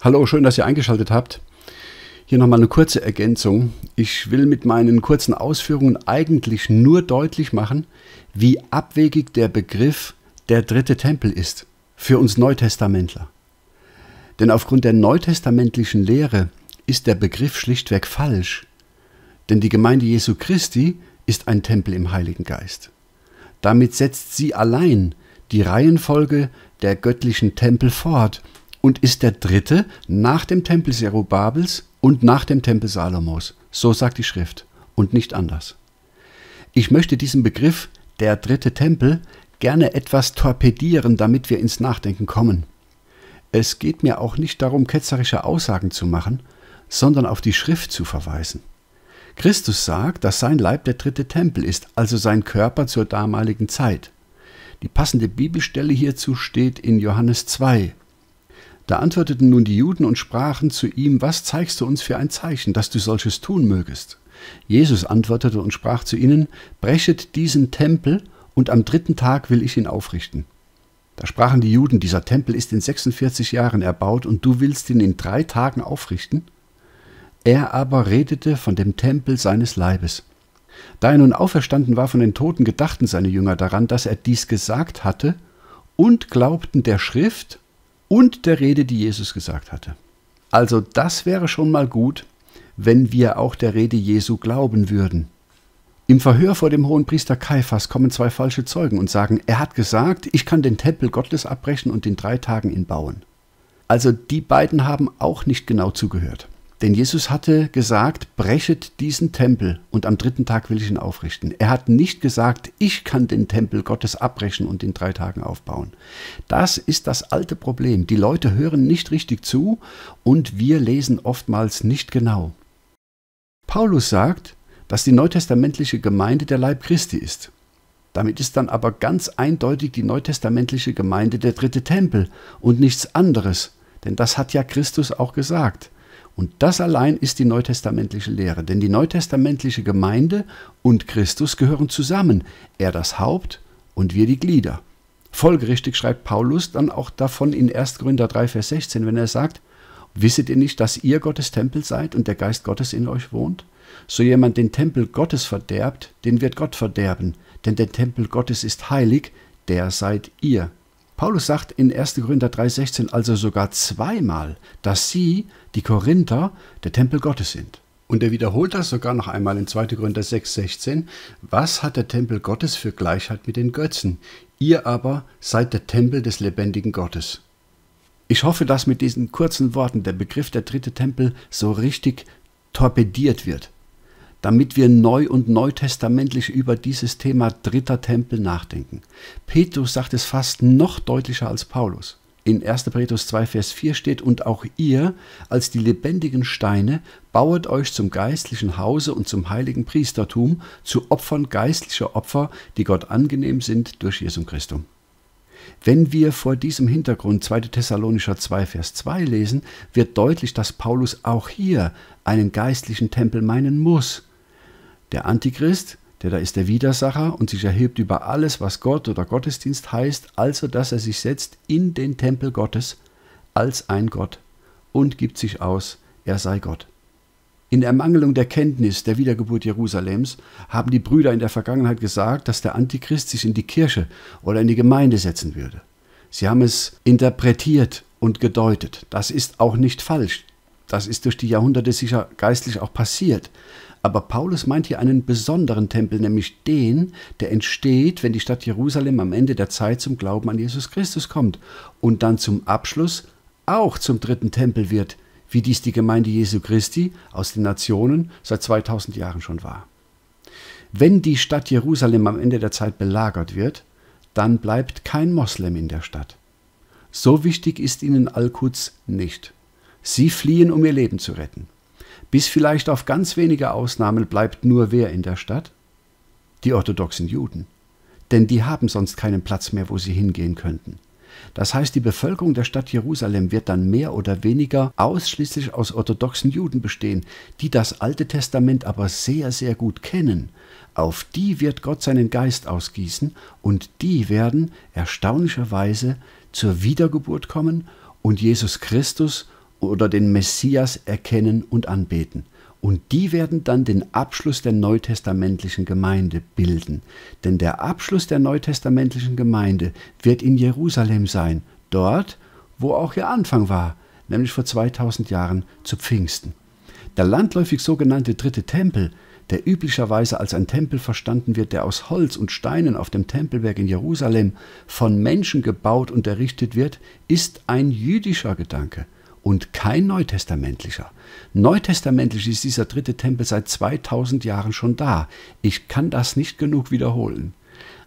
Hallo, schön, dass ihr eingeschaltet habt. Hier nochmal eine kurze Ergänzung. Ich will mit meinen kurzen Ausführungen eigentlich nur deutlich machen, wie abwegig der Begriff der dritte Tempel ist für uns Neutestamentler. Denn aufgrund der neutestamentlichen Lehre ist der Begriff schlichtweg falsch. Denn die Gemeinde Jesu Christi ist ein Tempel im Heiligen Geist. Damit setzt sie allein die Reihenfolge der göttlichen Tempel fort und ist der dritte nach dem Tempel Zerubabels und nach dem Tempel Salomos. So sagt die Schrift und nicht anders. Ich möchte diesen Begriff der dritte Tempel gerne etwas torpedieren, damit wir ins Nachdenken kommen. Es geht mir auch nicht darum, ketzerische Aussagen zu machen, sondern auf die Schrift zu verweisen. Christus sagt, dass sein Leib der dritte Tempel ist, also sein Körper zur damaligen Zeit. Die passende Bibelstelle hierzu steht in Johannes 2, da antworteten nun die Juden und sprachen zu ihm, was zeigst du uns für ein Zeichen, dass du solches tun mögest? Jesus antwortete und sprach zu ihnen, brechet diesen Tempel, und am dritten Tag will ich ihn aufrichten. Da sprachen die Juden, dieser Tempel ist in 46 Jahren erbaut, und du willst ihn in drei Tagen aufrichten? Er aber redete von dem Tempel seines Leibes. Da er nun auferstanden war von den Toten, gedachten seine Jünger daran, dass er dies gesagt hatte, und glaubten der Schrift und der Rede, die Jesus gesagt hatte. Also das wäre schon mal gut, wenn wir auch der Rede Jesu glauben würden. Im Verhör vor dem Hohenpriester Kaiphas kommen zwei falsche Zeugen und sagen, er hat gesagt, ich kann den Tempel Gottes abbrechen und in drei Tagen ihn bauen. Also die beiden haben auch nicht genau zugehört. Denn Jesus hatte gesagt, brechet diesen Tempel und am dritten Tag will ich ihn aufrichten. Er hat nicht gesagt, ich kann den Tempel Gottes abbrechen und in drei Tagen aufbauen. Das ist das alte Problem. Die Leute hören nicht richtig zu und wir lesen oftmals nicht genau. Paulus sagt, dass die neutestamentliche Gemeinde der Leib Christi ist. Damit ist dann aber ganz eindeutig die neutestamentliche Gemeinde der dritte Tempel und nichts anderes, denn das hat ja Christus auch gesagt. Und das allein ist die neutestamentliche Lehre, denn die neutestamentliche Gemeinde und Christus gehören zusammen, er das Haupt und wir die Glieder. Folgerichtig schreibt Paulus dann auch davon in 1. Korinther 3, Vers 16, wenn er sagt, Wisset ihr nicht, dass ihr Gottes Tempel seid und der Geist Gottes in euch wohnt? So jemand den Tempel Gottes verderbt, den wird Gott verderben, denn der Tempel Gottes ist heilig, der seid ihr. Paulus sagt in 1. Korinther 3,16 also sogar zweimal, dass sie, die Korinther, der Tempel Gottes sind. Und er wiederholt das sogar noch einmal in 2. Korinther 6,16. Was hat der Tempel Gottes für Gleichheit mit den Götzen? Ihr aber seid der Tempel des lebendigen Gottes. Ich hoffe, dass mit diesen kurzen Worten der Begriff der dritte Tempel so richtig torpediert wird damit wir neu und neutestamentlich über dieses Thema dritter Tempel nachdenken. Petrus sagt es fast noch deutlicher als Paulus. In 1. Petrus 2, Vers 4 steht, und auch ihr als die lebendigen Steine bauet euch zum geistlichen Hause und zum heiligen Priestertum, zu Opfern geistlicher Opfer, die Gott angenehm sind durch Jesus Christum. Wenn wir vor diesem Hintergrund 2. Thessalonischer 2, Vers 2 lesen, wird deutlich, dass Paulus auch hier einen geistlichen Tempel meinen muss der Antichrist, der da ist der Widersacher und sich erhebt über alles, was Gott oder Gottesdienst heißt, also dass er sich setzt in den Tempel Gottes als ein Gott und gibt sich aus, er sei Gott. In Ermangelung der Kenntnis der Wiedergeburt Jerusalems haben die Brüder in der Vergangenheit gesagt, dass der Antichrist sich in die Kirche oder in die Gemeinde setzen würde. Sie haben es interpretiert und gedeutet. Das ist auch nicht falsch. Das ist durch die Jahrhunderte sicher geistlich auch passiert. Aber Paulus meint hier einen besonderen Tempel, nämlich den, der entsteht, wenn die Stadt Jerusalem am Ende der Zeit zum Glauben an Jesus Christus kommt und dann zum Abschluss auch zum dritten Tempel wird, wie dies die Gemeinde Jesu Christi aus den Nationen seit 2000 Jahren schon war. Wenn die Stadt Jerusalem am Ende der Zeit belagert wird, dann bleibt kein Moslem in der Stadt. So wichtig ist ihnen Al-Quds nicht. Sie fliehen, um ihr Leben zu retten bis vielleicht auf ganz wenige Ausnahmen bleibt nur wer in der Stadt? Die orthodoxen Juden. Denn die haben sonst keinen Platz mehr, wo sie hingehen könnten. Das heißt, die Bevölkerung der Stadt Jerusalem wird dann mehr oder weniger ausschließlich aus orthodoxen Juden bestehen, die das Alte Testament aber sehr, sehr gut kennen. Auf die wird Gott seinen Geist ausgießen und die werden erstaunlicherweise zur Wiedergeburt kommen und Jesus Christus oder den Messias erkennen und anbeten. Und die werden dann den Abschluss der neutestamentlichen Gemeinde bilden. Denn der Abschluss der neutestamentlichen Gemeinde wird in Jerusalem sein, dort, wo auch ihr Anfang war, nämlich vor 2000 Jahren zu Pfingsten. Der landläufig sogenannte dritte Tempel, der üblicherweise als ein Tempel verstanden wird, der aus Holz und Steinen auf dem Tempelberg in Jerusalem von Menschen gebaut und errichtet wird, ist ein jüdischer Gedanke und kein neutestamentlicher. Neutestamentlich ist dieser dritte Tempel seit 2000 Jahren schon da. Ich kann das nicht genug wiederholen.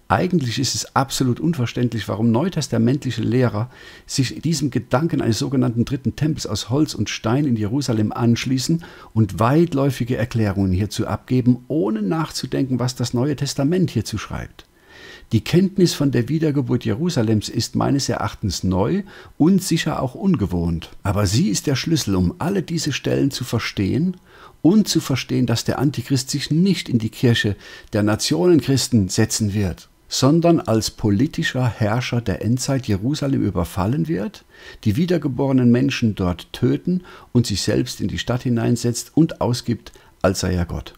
Eigentlich ist es absolut unverständlich, warum neutestamentliche Lehrer sich diesem Gedanken eines sogenannten dritten Tempels aus Holz und Stein in Jerusalem anschließen und weitläufige Erklärungen hierzu abgeben, ohne nachzudenken, was das Neue Testament hierzu schreibt. Die Kenntnis von der Wiedergeburt Jerusalems ist meines Erachtens neu und sicher auch ungewohnt. Aber sie ist der Schlüssel, um alle diese Stellen zu verstehen und zu verstehen, dass der Antichrist sich nicht in die Kirche der Nationenchristen setzen wird sondern als politischer Herrscher der Endzeit Jerusalem überfallen wird, die wiedergeborenen Menschen dort töten und sich selbst in die Stadt hineinsetzt und ausgibt, als sei er Gott.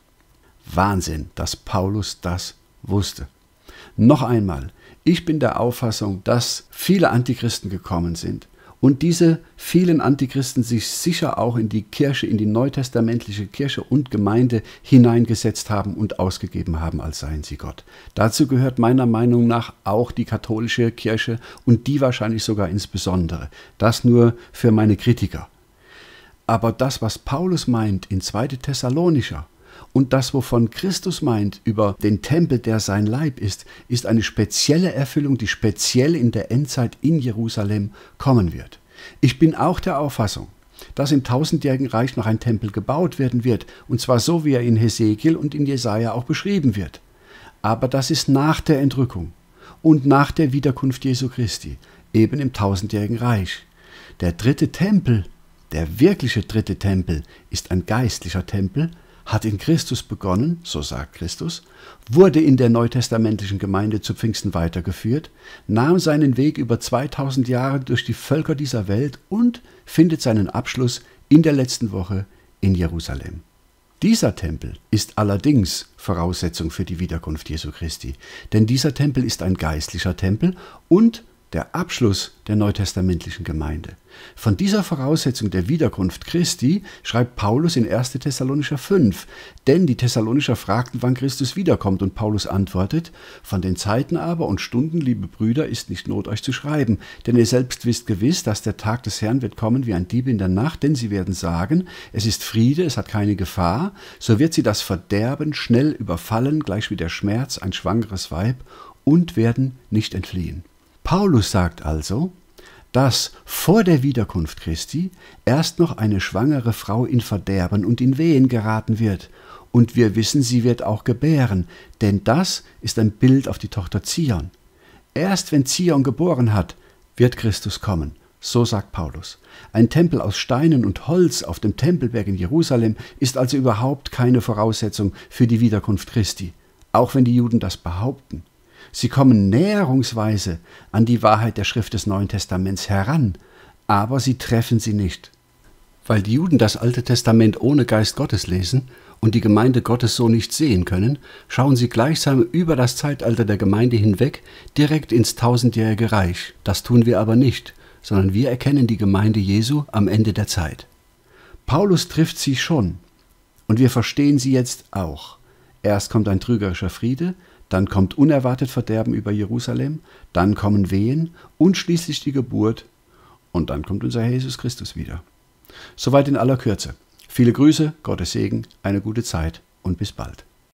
Wahnsinn, dass Paulus das wusste. Noch einmal, ich bin der Auffassung, dass viele Antichristen gekommen sind und diese vielen Antichristen sich sicher auch in die Kirche, in die neutestamentliche Kirche und Gemeinde hineingesetzt haben und ausgegeben haben, als seien sie Gott. Dazu gehört meiner Meinung nach auch die katholische Kirche und die wahrscheinlich sogar insbesondere. Das nur für meine Kritiker. Aber das, was Paulus meint in 2. Thessalonicher, und das, wovon Christus meint über den Tempel, der sein Leib ist, ist eine spezielle Erfüllung, die speziell in der Endzeit in Jerusalem kommen wird. Ich bin auch der Auffassung, dass im tausendjährigen Reich noch ein Tempel gebaut werden wird, und zwar so, wie er in Hesekiel und in Jesaja auch beschrieben wird. Aber das ist nach der Entrückung und nach der Wiederkunft Jesu Christi, eben im tausendjährigen Reich. Der dritte Tempel, der wirkliche dritte Tempel, ist ein geistlicher Tempel, hat in Christus begonnen, so sagt Christus, wurde in der neutestamentlichen Gemeinde zu Pfingsten weitergeführt, nahm seinen Weg über 2000 Jahre durch die Völker dieser Welt und findet seinen Abschluss in der letzten Woche in Jerusalem. Dieser Tempel ist allerdings Voraussetzung für die Wiederkunft Jesu Christi, denn dieser Tempel ist ein geistlicher Tempel und der Abschluss der neutestamentlichen Gemeinde. Von dieser Voraussetzung der Wiederkunft Christi schreibt Paulus in 1. Thessalonicher 5, denn die Thessalonicher fragten, wann Christus wiederkommt, und Paulus antwortet, von den Zeiten aber und Stunden, liebe Brüder, ist nicht Not euch zu schreiben, denn ihr selbst wisst gewiss, dass der Tag des Herrn wird kommen wie ein Dieb in der Nacht, denn sie werden sagen, es ist Friede, es hat keine Gefahr, so wird sie das Verderben schnell überfallen, gleich wie der Schmerz ein schwangeres Weib, und werden nicht entfliehen. Paulus sagt also, dass vor der Wiederkunft Christi erst noch eine schwangere Frau in Verderben und in Wehen geraten wird, und wir wissen, sie wird auch gebären, denn das ist ein Bild auf die Tochter Zion. Erst wenn Zion geboren hat, wird Christus kommen. So sagt Paulus. Ein Tempel aus Steinen und Holz auf dem Tempelberg in Jerusalem ist also überhaupt keine Voraussetzung für die Wiederkunft Christi, auch wenn die Juden das behaupten. Sie kommen näherungsweise an die Wahrheit der Schrift des Neuen Testaments heran, aber sie treffen sie nicht. Weil die Juden das Alte Testament ohne Geist Gottes lesen und die Gemeinde Gottes so nicht sehen können, schauen sie gleichsam über das Zeitalter der Gemeinde hinweg direkt ins tausendjährige Reich. Das tun wir aber nicht, sondern wir erkennen die Gemeinde Jesu am Ende der Zeit. Paulus trifft sie schon und wir verstehen sie jetzt auch. Erst kommt ein trügerischer Friede, dann kommt unerwartet Verderben über Jerusalem, dann kommen Wehen und schließlich die Geburt und dann kommt unser Herr Jesus Christus wieder. Soweit in aller Kürze. Viele Grüße, Gottes Segen, eine gute Zeit und bis bald.